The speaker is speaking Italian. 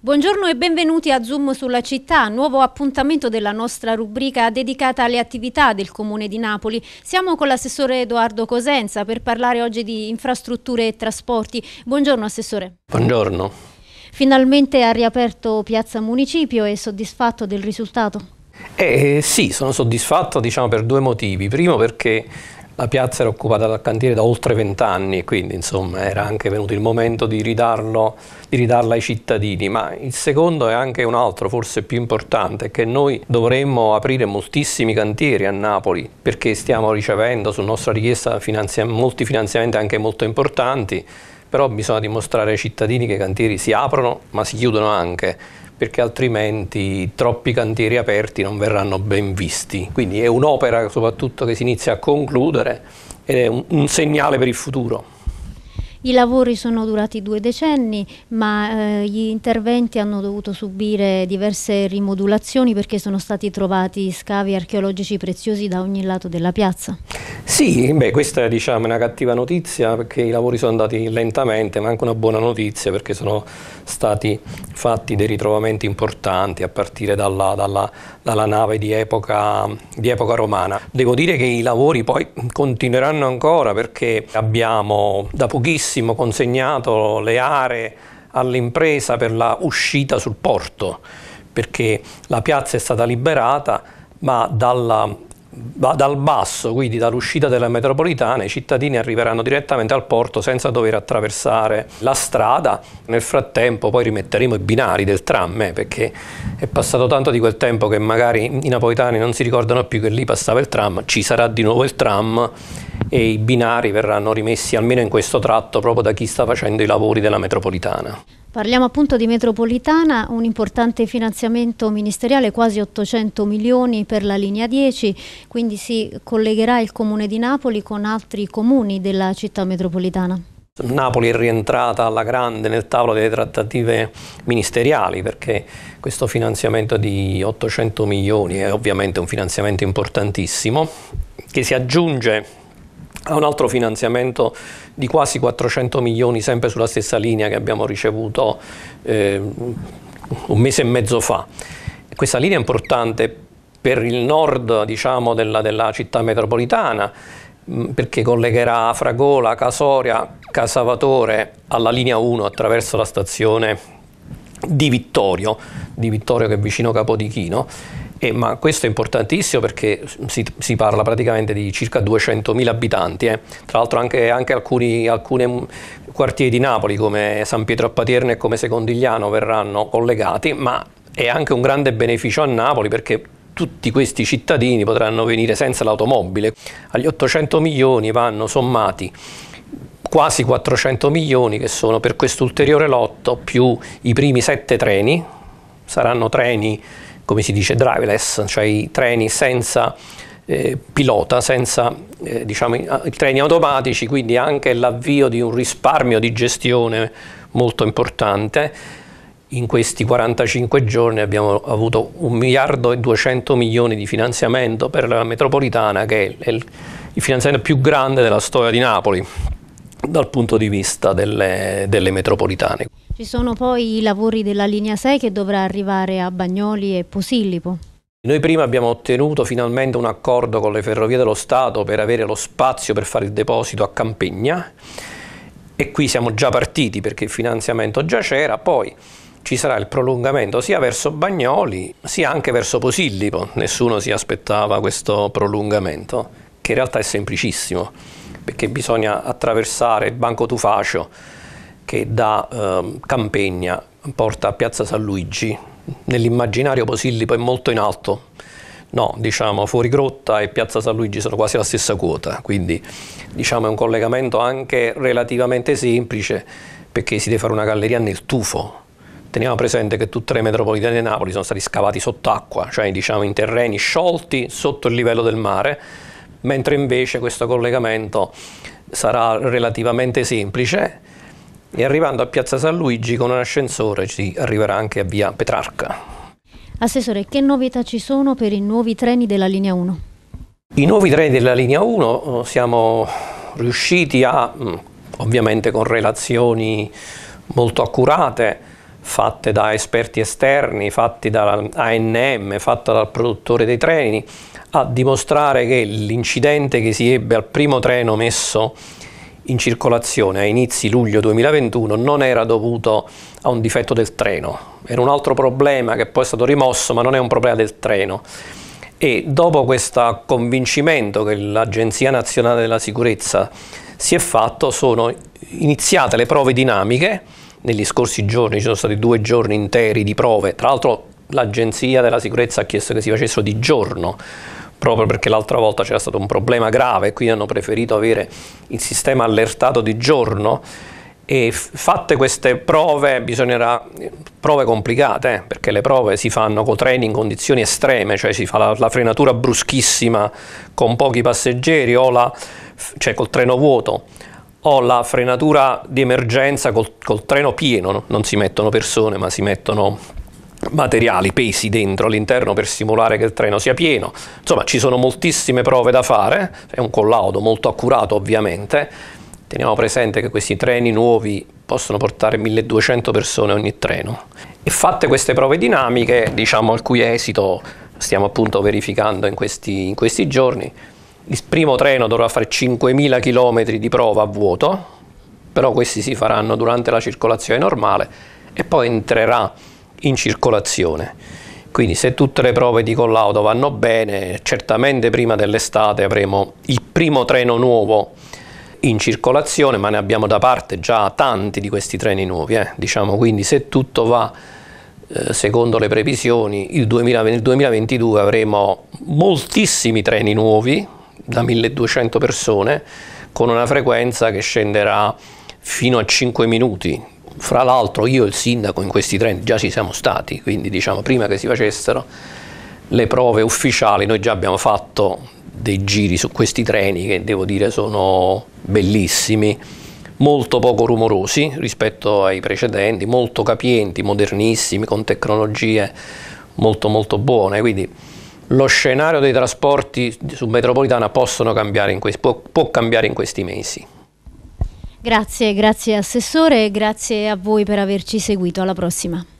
Buongiorno e benvenuti a Zoom sulla città, nuovo appuntamento della nostra rubrica dedicata alle attività del Comune di Napoli. Siamo con l'assessore Edoardo Cosenza per parlare oggi di infrastrutture e trasporti. Buongiorno assessore. Buongiorno. Finalmente ha riaperto Piazza Municipio, è soddisfatto del risultato? Eh, sì, sono soddisfatto diciamo, per due motivi. Primo perché la piazza era occupata dal cantiere da oltre vent'anni, quindi insomma era anche venuto il momento di, ridarlo, di ridarla ai cittadini. Ma il secondo è anche un altro, forse più importante, che noi dovremmo aprire moltissimi cantieri a Napoli perché stiamo ricevendo su nostra richiesta finanzi molti finanziamenti anche molto importanti però bisogna dimostrare ai cittadini che i cantieri si aprono ma si chiudono anche perché altrimenti troppi cantieri aperti non verranno ben visti. Quindi è un'opera soprattutto che si inizia a concludere ed è un, un segnale per il futuro. I lavori sono durati due decenni, ma eh, gli interventi hanno dovuto subire diverse rimodulazioni perché sono stati trovati scavi archeologici preziosi da ogni lato della piazza. Sì, beh, questa diciamo, è diciamo, una cattiva notizia perché i lavori sono andati lentamente, ma anche una buona notizia perché sono stati fatti dei ritrovamenti importanti a partire dalla, dalla, dalla nave di epoca, di epoca, romana. Devo dire che i lavori poi continueranno ancora perché abbiamo da pochissimo consegnato le aree all'impresa per la uscita sul porto, perché la piazza è stata liberata ma dalla dal basso, quindi dall'uscita della metropolitana, i cittadini arriveranno direttamente al porto senza dover attraversare la strada. Nel frattempo poi rimetteremo i binari del tram, eh, perché è passato tanto di quel tempo che magari i napoletani non si ricordano più che lì passava il tram, ci sarà di nuovo il tram e i binari verranno rimessi almeno in questo tratto proprio da chi sta facendo i lavori della metropolitana. Parliamo appunto di metropolitana, un importante finanziamento ministeriale, quasi 800 milioni per la linea 10, quindi si collegherà il comune di Napoli con altri comuni della città metropolitana. Napoli è rientrata alla grande nel tavolo delle trattative ministeriali perché questo finanziamento di 800 milioni è ovviamente un finanziamento importantissimo che si aggiunge a un altro finanziamento di quasi 400 milioni, sempre sulla stessa linea che abbiamo ricevuto eh, un mese e mezzo fa. Questa linea è importante per il nord diciamo, della, della città metropolitana, mm, perché collegherà Fragola, Casoria, Casavatore alla linea 1 attraverso la stazione di Vittorio, di Vittorio che è vicino Capodichino e, ma questo è importantissimo perché si, si parla praticamente di circa 200.000 abitanti, eh. tra l'altro anche, anche alcuni, alcuni, quartieri di Napoli come San Pietro a Paterne e come Secondigliano verranno collegati, ma è anche un grande beneficio a Napoli perché tutti questi cittadini potranno venire senza l'automobile. Agli 800 milioni vanno sommati quasi 400 milioni che sono per quest'ulteriore lotto più i primi sette treni, saranno treni come si dice, driverless, cioè i treni senza eh, pilota, senza eh, diciamo, i treni automatici, quindi anche l'avvio di un risparmio di gestione molto importante. In questi 45 giorni abbiamo avuto 1 miliardo e 200 milioni di finanziamento per la metropolitana, che è il, il finanziamento più grande della storia di Napoli dal punto di vista delle, delle metropolitane. Ci sono poi i lavori della linea 6 che dovrà arrivare a Bagnoli e Posillipo. Noi prima abbiamo ottenuto finalmente un accordo con le Ferrovie dello Stato per avere lo spazio per fare il deposito a Campegna e qui siamo già partiti perché il finanziamento già c'era, poi ci sarà il prolungamento sia verso Bagnoli sia anche verso Posillipo, nessuno si aspettava questo prolungamento che in realtà è semplicissimo perché bisogna attraversare il Banco Tufacio che da eh, Campegna porta a Piazza San Luigi. Nell'immaginario Posillipo è molto in alto. No, diciamo fuori Grotta e Piazza San Luigi sono quasi la stessa quota, quindi diciamo è un collegamento anche relativamente semplice perché si deve fare una galleria nel tufo. Teniamo presente che tutte le metropolitane di Napoli sono stati scavati sott'acqua, cioè diciamo in terreni sciolti sotto il livello del mare mentre invece questo collegamento sarà relativamente semplice e arrivando a Piazza San Luigi con un ascensore si arriverà anche a Via Petrarca. Assessore, che novità ci sono per i nuovi treni della linea 1? I nuovi treni della linea 1 eh, siamo riusciti a, mm, ovviamente con relazioni molto accurate, fatte da esperti esterni, fatte da ANM, fatta dal produttore dei treni, a dimostrare che l'incidente che si ebbe al primo treno messo in circolazione a inizi luglio 2021 non era dovuto a un difetto del treno, era un altro problema che poi è stato rimosso, ma non è un problema del treno. E dopo questo convincimento che l'Agenzia Nazionale della Sicurezza si è fatto, sono iniziate le prove dinamiche. Negli scorsi giorni ci sono stati due giorni interi di prove, tra l'altro l'Agenzia della Sicurezza ha chiesto che si facessero di giorno proprio perché l'altra volta c'era stato un problema grave e quindi hanno preferito avere il sistema allertato di giorno e fatte queste prove bisognerà prove complicate eh, perché le prove si fanno con treni in condizioni estreme cioè si fa la, la frenatura bruschissima con pochi passeggeri o la, cioè col treno vuoto o la frenatura di emergenza col, col treno pieno non si mettono persone ma si mettono materiali, pesi dentro all'interno per simulare che il treno sia pieno. Insomma, ci sono moltissime prove da fare, è un collaudo molto accurato ovviamente. Teniamo presente che questi treni nuovi possono portare 1200 persone ogni treno. E fatte queste prove dinamiche, diciamo al cui esito stiamo appunto verificando in questi, in questi giorni, il primo treno dovrà fare 5.000 km di prova a vuoto, però questi si faranno durante la circolazione normale e poi entrerà in circolazione. Quindi se tutte le prove di collaudo vanno bene, certamente prima dell'estate avremo il primo treno nuovo in circolazione, ma ne abbiamo da parte già tanti di questi treni nuovi. Eh. Diciamo, quindi se tutto va eh, secondo le previsioni, il, 2000, nel 2022 avremo moltissimi treni nuovi, da 1200 persone, con una frequenza che scenderà fino a 5 minuti fra l'altro io e il sindaco in questi trend già ci siamo stati, quindi diciamo prima che si facessero le prove ufficiali noi già abbiamo fatto dei giri su questi treni che devo dire sono bellissimi, molto poco rumorosi rispetto ai precedenti, molto capienti, modernissimi, con tecnologie molto molto buone, quindi lo scenario dei trasporti su metropolitana possono cambiare in questi, può, può cambiare in questi mesi. Grazie, grazie Assessore, e grazie a voi per averci seguito. Alla prossima.